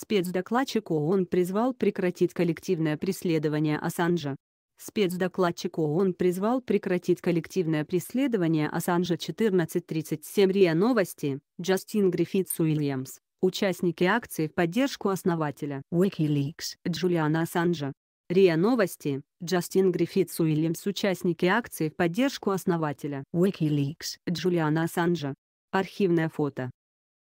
Спецдокладчик ООН призвал прекратить коллективное преследование Ассанжа. Спецдокладчик ООН призвал прекратить коллективное преследование Ассанжа 14.37 РИА Новости, Джастин Гриффитс Уильямс, участники акции в поддержку основателя Wikileaks Джулиана Ассанжа. РИА Новости, Джастин Гриффитс Уильямс участники акции в поддержку основателя Wikileaks Джулиана Ассанжа. Архивное фото.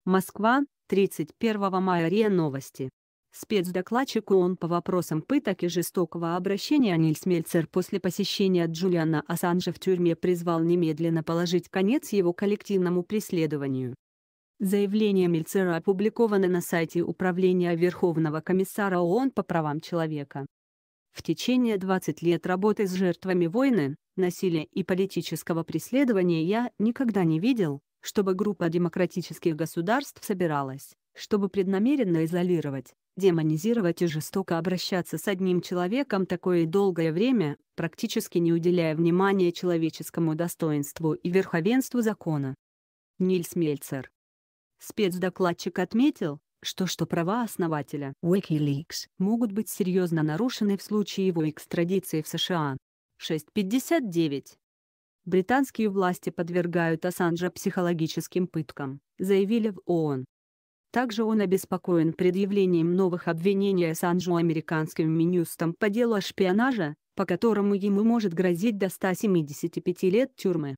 Москва, 31 мая РИА Новости. Спецдокладчик ООН по вопросам пыток и жестокого обращения Нильс Мельцер после посещения Джулиана Ассанжа в тюрьме призвал немедленно положить конец его коллективному преследованию. Заявление Мельцера опубликовано на сайте Управления Верховного комиссара ООН по правам человека. В течение 20 лет работы с жертвами войны, насилия и политического преследования я никогда не видел, чтобы группа демократических государств собиралась, чтобы преднамеренно изолировать, демонизировать и жестоко обращаться с одним человеком такое долгое время, практически не уделяя внимания человеческому достоинству и верховенству закона. Нильс Мельцер. Спецдокладчик отметил, что что права основателя Wikileaks могут быть серьезно нарушены в случае его экстрадиции в США. 659 британские власти подвергают Ассанжа психологическим пыткам, заявили в ООН. Также он обеспокоен предъявлением новых обвинений Ассанжу американским Минюстом по делу о шпионаже, по которому ему может грозить до 175 лет тюрьмы.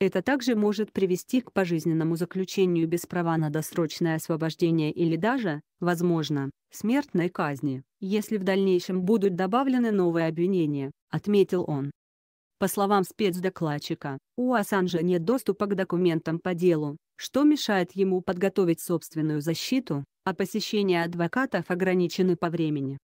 Это также может привести к пожизненному заключению без права на досрочное освобождение или даже, возможно, смертной казни, если в дальнейшем будут добавлены новые обвинения, отметил он. По словам спецдокладчика, у Ассанжа нет доступа к документам по делу, что мешает ему подготовить собственную защиту, а посещения адвокатов ограничены по времени.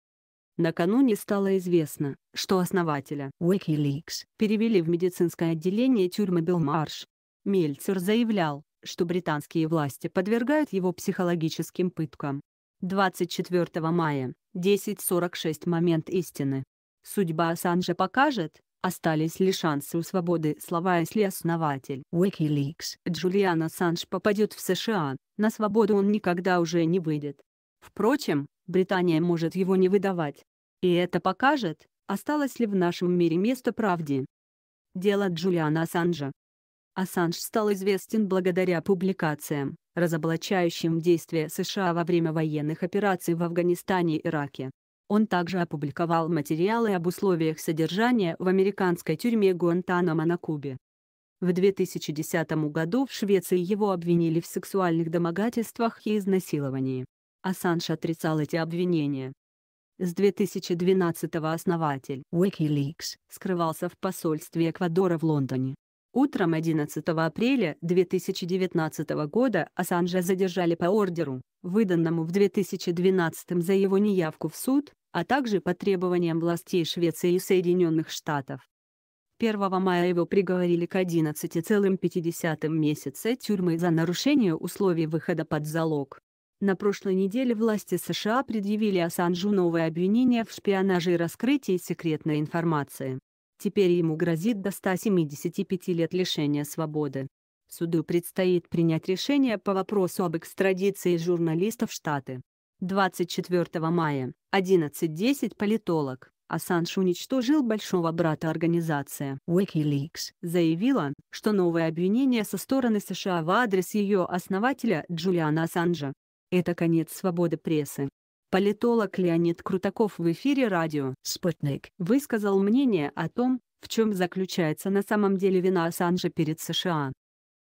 Накануне стало известно, что основателя Wikileaks перевели в медицинское отделение тюрьмы Белмарш. Мельцер заявлял, что британские власти подвергают его психологическим пыткам. 24 мая, 10.46 момент истины. Судьба Ассанжа покажет, Остались ли шансы у свободы слова если основатель Wikileaks Джулиан Ассанж попадет в США, на свободу он никогда уже не выйдет. Впрочем, Британия может его не выдавать. И это покажет, осталось ли в нашем мире место правде. Дело Джулиана Ассанжа Ассанж стал известен благодаря публикациям, разоблачающим действия США во время военных операций в Афганистане и Ираке. Он также опубликовал материалы об условиях содержания в американской тюрьме Гуантанамо на Кубе. В 2010 году в Швеции его обвинили в сексуальных домогательствах и изнасиловании. Ассанж отрицал эти обвинения. С 2012-го основатель Wikileaks скрывался в посольстве Эквадора в Лондоне. Утром 11 апреля 2019 года Ассанжа задержали по ордеру, выданному в 2012 за его неявку в суд, а также по требованиям властей Швеции и Соединенных Штатов. 1 мая его приговорили к 11,5 месяца тюрьмы за нарушение условий выхода под залог. На прошлой неделе власти США предъявили Асанжу новое обвинение в шпионаже и раскрытии секретной информации. Теперь ему грозит до 175 лет лишения свободы. Суду предстоит принять решение по вопросу об экстрадиции журналистов в Штаты. 24 мая, 11.10 политолог. Ассанж уничтожил большого брата организации Wikileaks, заявила, что новые обвинения со стороны США в адрес ее основателя Джулиана Ассанжа. Это конец свободы прессы. Политолог Леонид Крутаков в эфире радио «Спутник» высказал мнение о том, в чем заключается на самом деле вина Ассанжа перед США.